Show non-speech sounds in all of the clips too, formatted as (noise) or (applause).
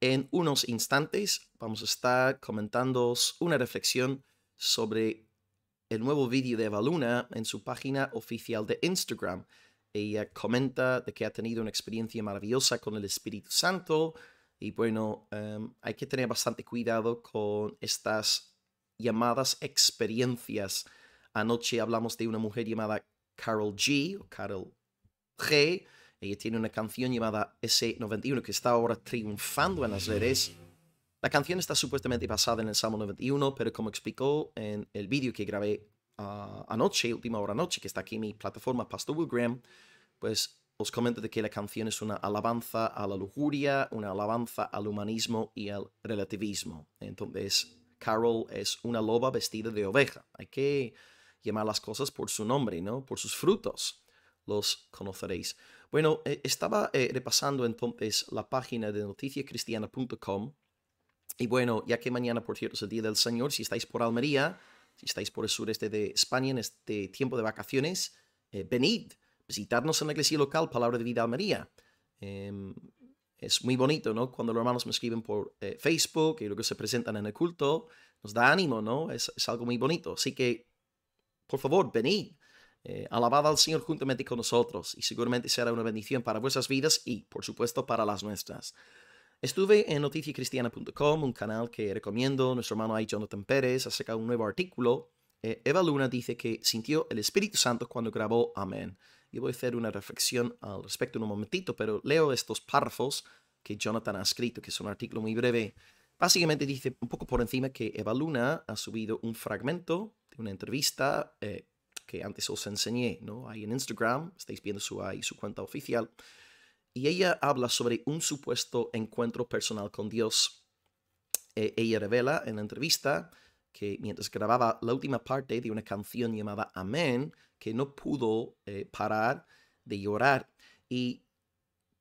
En unos instantes vamos a estar comentando una reflexión sobre el nuevo vídeo de Evaluna en su página oficial de Instagram. Ella comenta de que ha tenido una experiencia maravillosa con el Espíritu Santo y bueno, em, hay que tener bastante cuidado con estas llamadas experiencias. Anoche hablamos de una mujer llamada Carol G, o Carol G, ella tiene una canción llamada S91 que está ahora triunfando en las redes. La canción está supuestamente basada en el Salmo 91, pero como explicó en el vídeo que grabé ah, anoche, última hora anoche, que está aquí en mi plataforma Pastor Will Graham, pues os comento de que la canción es una alabanza a la lujuria, una alabanza al humanismo y al relativismo. Entonces, Carol es una loba vestida de oveja. Hay que llamar las cosas por su nombre, ¿no? Por sus frutos los conoceréis. Bueno, eh, estaba eh, repasando entonces la página de noticiacristiana.com y bueno, ya que mañana, por cierto, es el Día del Señor, si estáis por Almería, si estáis por el sureste de España en este tiempo de vacaciones, eh, venid, visitadnos en la iglesia local Palabra de Vida Almería. Em, es muy bonito, ¿no? Cuando los hermanos me escriben por Facebook y luego se presentan en el culto, nos da ánimo, ¿no? es algo muy bonito. Así que, por favor, venid, eh, alabada al Señor juntamente con nosotros y seguramente será una bendición para vuestras vidas y, por supuesto, para las nuestras. Estuve en noticiacristiana.com, un canal que recomiendo. Nuestro hermano ahí, Jonathan Pérez, ha sacado un nuevo artículo. Eh, Eva Luna dice que sintió el Espíritu Santo cuando grabó Amén. Y voy a hacer una reflexión al respecto en un momentito, pero leo estos párrafos que Jonathan ha escrito, que es un artículo muy breve. Básicamente dice un poco por encima que Eva Luna ha subido un fragmento de una entrevista eh, que antes os enseñé, ¿no? hay en Instagram, estáis viendo su, su cuenta oficial. Y ella habla sobre un supuesto encuentro personal con Dios. E, ella revela en la entrevista que mientras grababa la última parte de una canción llamada Amén, que no pudo eh, parar de llorar. Y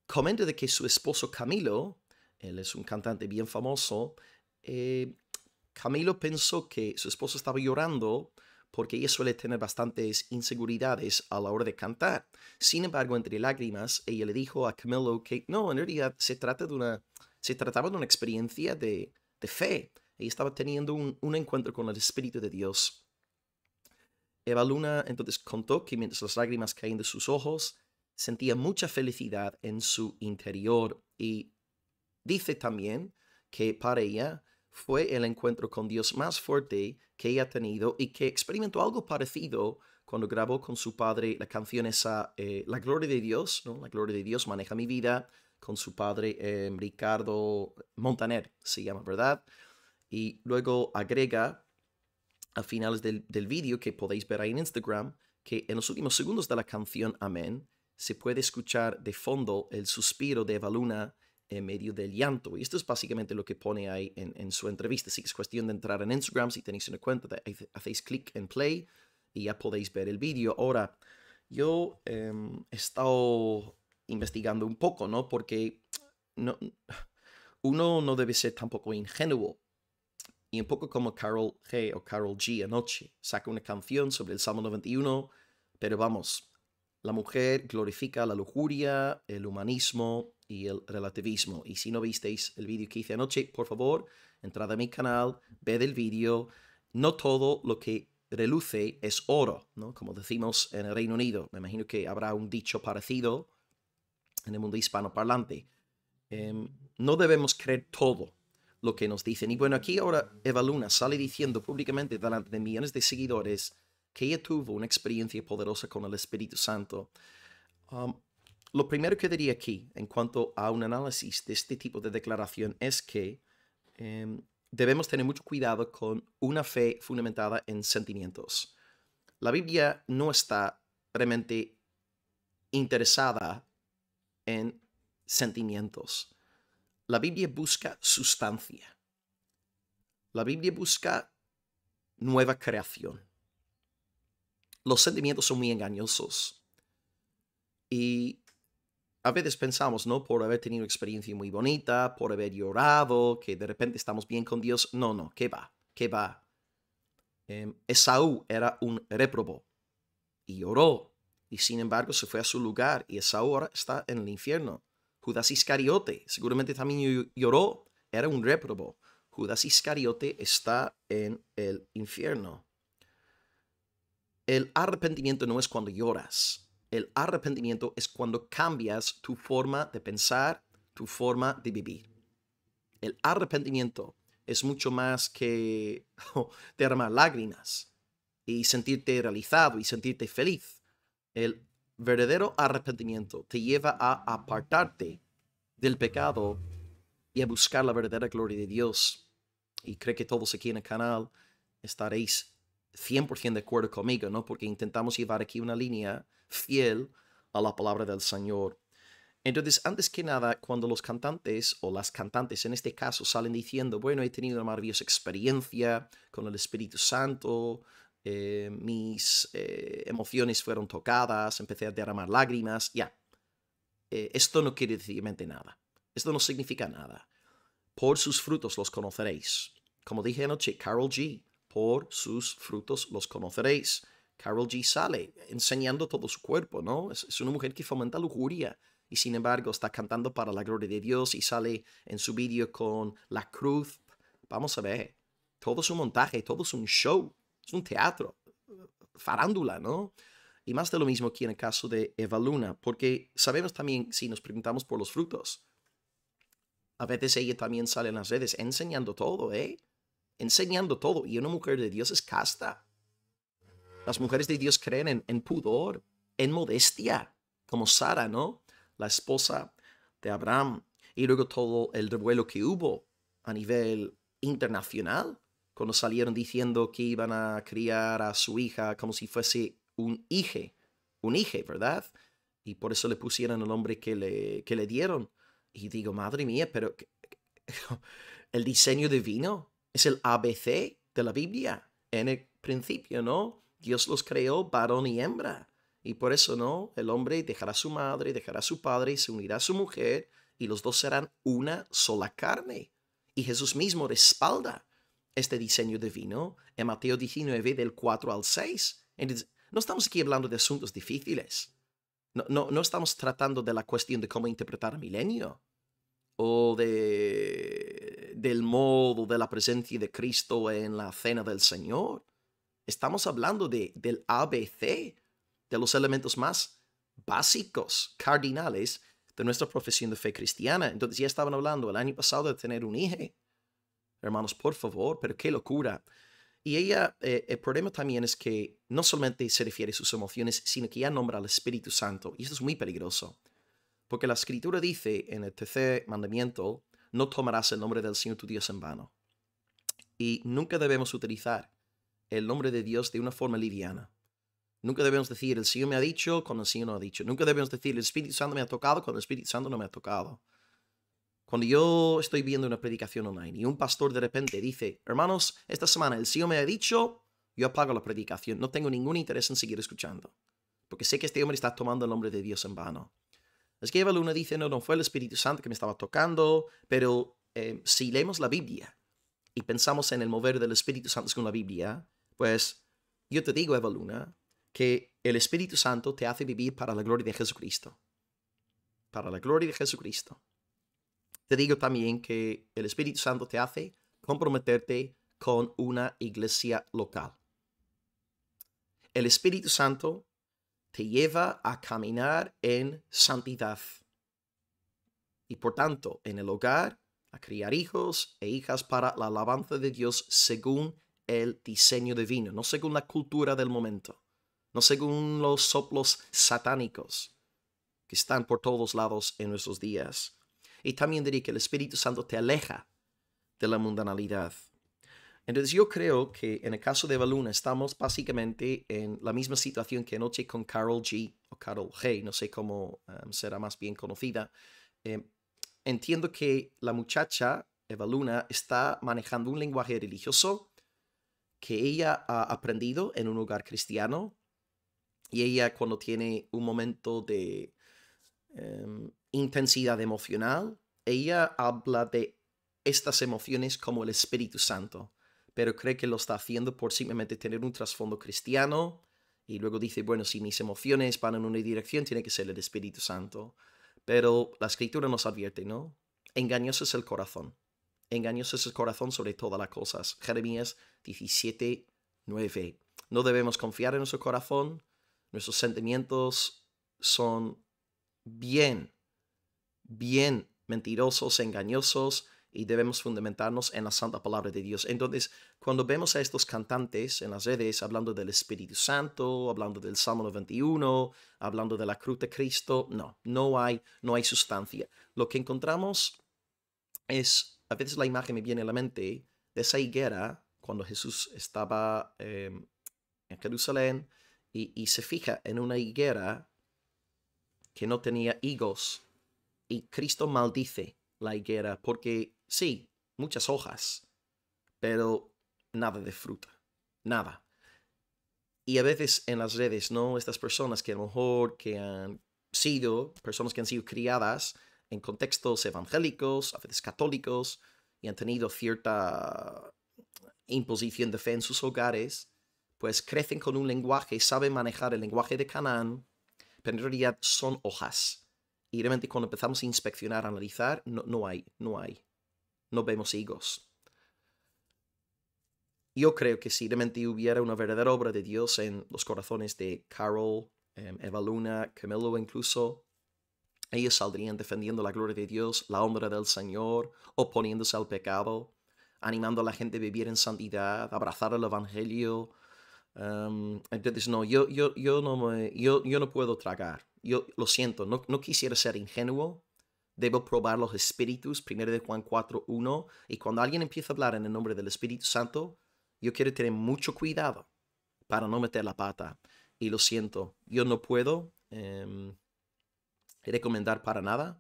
comenta de que su esposo Camilo, él es un cantante bien famoso, eh, Camilo pensó que su esposo estaba llorando porque ella suele tener bastantes inseguridades a la hora de cantar. Sin embargo, entre lágrimas, ella le dijo a Camilo que no, en realidad se, trata de una, se trataba de una experiencia de, de fe. Ella estaba teniendo un, un encuentro con el Espíritu de Dios. Eva Luna entonces contó que mientras las lágrimas caían de sus ojos, sentía mucha felicidad en su interior y dice también que para ella fue el encuentro con Dios más fuerte que ella ha tenido y que experimentó algo parecido cuando grabó con su padre la canción esa, eh, La Gloria de Dios, ¿no? La Gloria de Dios maneja mi vida, con su padre eh, Ricardo Montaner, se llama, ¿verdad? Y luego agrega a finales del, del vídeo que podéis ver ahí en Instagram, que en los últimos segundos de la canción Amén se puede escuchar de fondo el suspiro de Luna en medio del llanto. Y esto es básicamente lo que pone ahí en, su entrevista. Así que es cuestión de entrar en Instagram si tenéis una cuenta, hacéis clic en play y ya podéis ver el vídeo. Ahora, yo em, he estado investigando un poco, ¿no? Porque no, uno no debe ser tampoco ingenuo. Y un poco como Carol G o Carol G anoche, saca una canción sobre el Salmo 91, pero vamos, la mujer glorifica la lujuria, el humanismo y el relativismo. Y si no visteis el vídeo que hice anoche, por favor, entrad a mi canal, ved el vídeo. No todo lo que reluce es oro, ¿no? Como decimos en el Reino Unido. Me imagino que habrá un dicho parecido en el mundo hispanoparlante. Eh, no debemos creer todo lo que nos dicen. Y bueno, aquí ahora Eva Luna sale diciendo públicamente delante de millones de seguidores que ella tuvo una experiencia poderosa con el Espíritu Santo. Um, lo primero que diría aquí en cuanto a un análisis de este tipo de declaración es que em, debemos tener mucho cuidado con una fe fundamentada en sentimientos. La Biblia no está realmente interesada en sentimientos. La Biblia busca sustancia. La Biblia busca nueva creación los sentimientos son muy engañosos. Y a veces pensamos, ¿no? Por haber tenido experiencia muy bonita, por haber llorado, que de repente estamos bien con Dios. No, no, ¿qué va? ¿Qué va? Em, Esaú era un réprobo y lloró. Y sin embargo se fue a su lugar y Esaú ahora está en el infierno. Judas Iscariote seguramente también lloró. Era un réprobo. Judas Iscariote está en el infierno. El arrepentimiento no es cuando lloras. El arrepentimiento es cuando cambias tu forma de pensar, tu forma de vivir. El arrepentimiento es mucho más que derramar (laughs) oh, lágrimas y sentirte realizado y sentirte feliz. El verdadero arrepentimiento te lleva a apartarte del pecado y a buscar la verdadera gloria de Dios. Y creo que todos aquí en el canal estaréis 100% de acuerdo conmigo, ¿no? Porque intentamos llevar aquí una línea fiel a la palabra del Señor. Entonces, antes que nada, cuando los cantantes o las cantantes en este caso salen diciendo, bueno, he tenido una maravillosa experiencia con el Espíritu Santo, eh, mis eh, emociones fueron tocadas, empecé a derramar lágrimas, ya. Eh, esto no quiere decir nada. Esto no significa nada. Por sus frutos los conoceréis. Como dije anoche, Carol G por sus frutos los conoceréis. Carol G. sale enseñando todo su cuerpo, ¿no? Es, una mujer que fomenta lujuria y sin embargo está cantando para la gloria de Dios y sale en su vídeo con la cruz. Vamos a ver, todo es un montaje, todo es un show, es un teatro, farándula, ¿no? Y más de lo mismo aquí en el caso de Eva Luna, porque sabemos también, si nos preguntamos por los frutos, a veces ella también sale en las redes enseñando todo, ¿eh? enseñando todo. Y una mujer de Dios es casta. Las mujeres de Dios creen en, pudor, en modestia, como Sara, ¿no? La esposa de Abraham. Y luego todo el revuelo que hubo a nivel internacional, cuando salieron diciendo que iban a criar a su hija como si fuese un hijo, un hijo, ¿verdad? Y por eso le pusieron el nombre que le, que le dieron. Y digo, madre mía, pero (laughs) el diseño divino es el ABC de la Biblia. En el principio, ¿no? Dios los creó varón y hembra. Y por eso, ¿no? El hombre dejará a su madre, dejará a su padre y se unirá a su mujer y los dos serán una sola carne. Y Jesús mismo respalda este diseño divino en Mateo 19 del 4 al 6. Entonces, no estamos aquí hablando de asuntos difíciles. No, no, estamos tratando de la cuestión de cómo interpretar el milenio o de del modo de la presencia de Cristo en la cena del Señor. Estamos hablando de, del ABC, de los elementos más básicos, cardinales de nuestra profesión de fe cristiana. Entonces ya estaban hablando el año pasado de tener un hijo. Hermanos, por favor, pero qué locura. Y ella, eh, el problema también es que no solamente se refiere a sus emociones, sino que ya nombra al Espíritu Santo. Y esto es muy peligroso. Porque la escritura dice en el tercer mandamiento, no tomarás el nombre del Señor tu Dios en vano. Y nunca debemos utilizar el nombre de Dios de una forma liviana. Nunca debemos decir, el Señor me ha dicho cuando el Señor no ha dicho. Nunca debemos decir, el Espíritu Santo me ha tocado cuando el Espíritu Santo no me ha tocado. Cuando yo estoy viendo una predicación online y un pastor de repente dice, hermanos, esta semana el Señor me ha dicho, yo apago la predicación. No tengo ningún interés en seguir escuchando. Porque sé que este hombre está tomando el nombre de Dios en vano. Es que Luna dice, no, no, fue el Espíritu Santo que me estaba tocando, pero eh, si leemos la Biblia y pensamos en el mover del Espíritu Santo con la Biblia, pues yo te digo, Eva Luna, que el Espíritu Santo te hace vivir para la gloria de Jesucristo. Para la gloria de Jesucristo. Te digo también que el Espíritu Santo te hace comprometerte con una iglesia local. El Espíritu Santo te lleva a caminar en santidad. Y por tanto, en el hogar, a criar hijos e hijas para la alabanza de Dios según el diseño divino, no según la cultura del momento, no según los soplos satánicos que están por todos lados en nuestros días. Y también diré que el Espíritu Santo te aleja de la mundanalidad entonces yo creo que en el caso de Evaluna estamos básicamente en la misma situación que anoche con Carol G o Carol G, no sé cómo em, será más bien conocida. Em, entiendo que la muchacha Evaluna, está manejando un lenguaje religioso que ella ha aprendido en un lugar cristiano y ella cuando tiene un momento de em, intensidad emocional, ella habla de estas emociones como el Espíritu Santo pero cree que lo está haciendo por simplemente tener un trasfondo cristiano. Y luego dice, bueno, si mis emociones van en una dirección, tiene que ser el Espíritu Santo. Pero la escritura nos advierte, ¿no? Engañoso es el corazón. Engañoso es el corazón sobre todas las cosas. Jeremías 17, 9. No debemos confiar en nuestro corazón. Nuestros sentimientos son bien, bien mentirosos, engañosos y debemos fundamentarnos en la santa palabra de Dios. Entonces, cuando vemos a estos cantantes en las redes hablando del Espíritu Santo, hablando del Salmo 91, hablando de la cruz de Cristo, no, no hay, no hay sustancia. Lo que encontramos es, a veces la imagen me viene a la mente de esa higuera cuando Jesús estaba em, en Jerusalén y se fija en una higuera que no tenía higos y Cristo maldice la higuera, porque sí, muchas hojas, pero nada de fruta, nada. Y a veces en las redes, ¿no? Estas personas que a lo mejor que han sido, personas que han sido criadas en contextos evangélicos, a veces católicos, y han tenido cierta imposición de fe en sus hogares, pues crecen con un lenguaje, saben manejar el lenguaje de Canaán, pero en realidad son hojas y realmente cuando empezamos a inspeccionar, a analizar, no, hay, no hay. No vemos higos. Yo creo que si realmente hubiera una verdadera obra de Dios en los corazones de Carol, em, Eva Luna, Camilo incluso, ellos saldrían defendiendo la gloria de Dios, la honra del Señor, oponiéndose al pecado, animando a la gente a vivir en santidad, abrazar el Evangelio, Em, entonces, no, yo, yo, yo, no me, yo, yo no puedo tragar. Yo lo siento, no, no quisiera ser ingenuo. Debo probar los espíritus, primero de Juan 4, 1. Y cuando alguien empieza a hablar en el nombre del Espíritu Santo, yo quiero tener mucho cuidado para no meter la pata. Y lo siento, yo no puedo em, recomendar para nada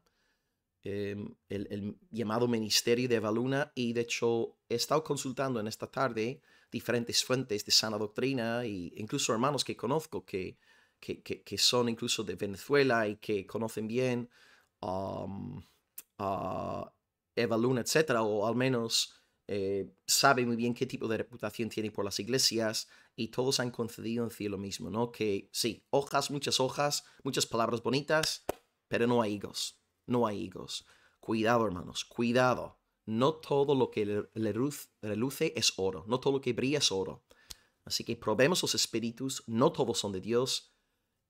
em, el, el, llamado ministerio de Evaluna. Y de hecho, he estado consultando en esta tarde diferentes fuentes de sana doctrina e incluso hermanos que conozco que, que, son incluso de Venezuela y que conocen bien a um, uh, Eva Luna, etcétera, o al menos eh, saben sabe muy bien qué tipo de reputación tienen por las iglesias y todos han concedido en cielo lo mismo, ¿no? Que sí, hojas, muchas hojas, muchas palabras bonitas, pero no hay higos, no hay higos. Cuidado, hermanos, cuidado no todo lo que reluce es oro, no todo lo que brilla es oro. Así que probemos los espíritus, no todos son de Dios,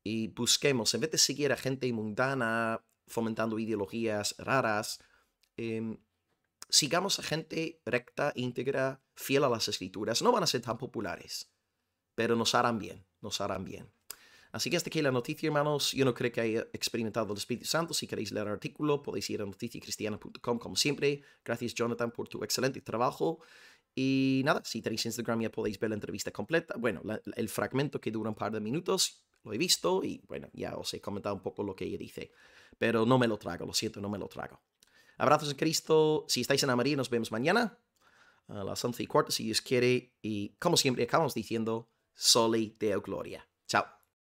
y busquemos, en vez de seguir a gente mundana fomentando ideologías raras, em, sigamos a gente recta, íntegra, fiel a las escrituras. No van a ser tan populares, pero nos harán bien, nos harán bien. Así que hasta aquí la noticia, hermanos. Yo no creo que haya experimentado el Espíritu Santo. Si queréis leer el artículo, podéis ir a noticiacristiana.com como siempre. Gracias, Jonathan, por tu excelente trabajo. Y nada, si tenéis Instagram ya podéis ver la entrevista completa. Bueno, el fragmento que dura un par de minutos lo he visto y bueno, ya os he comentado un poco lo que ella dice. Pero no me lo trago, lo siento, no me lo trago. Abrazos en Cristo. Si estáis en María, nos vemos mañana a las 11 y cuarto, si Dios quiere. Y como siempre, acabamos diciendo, Soli Deo Gloria. Chao.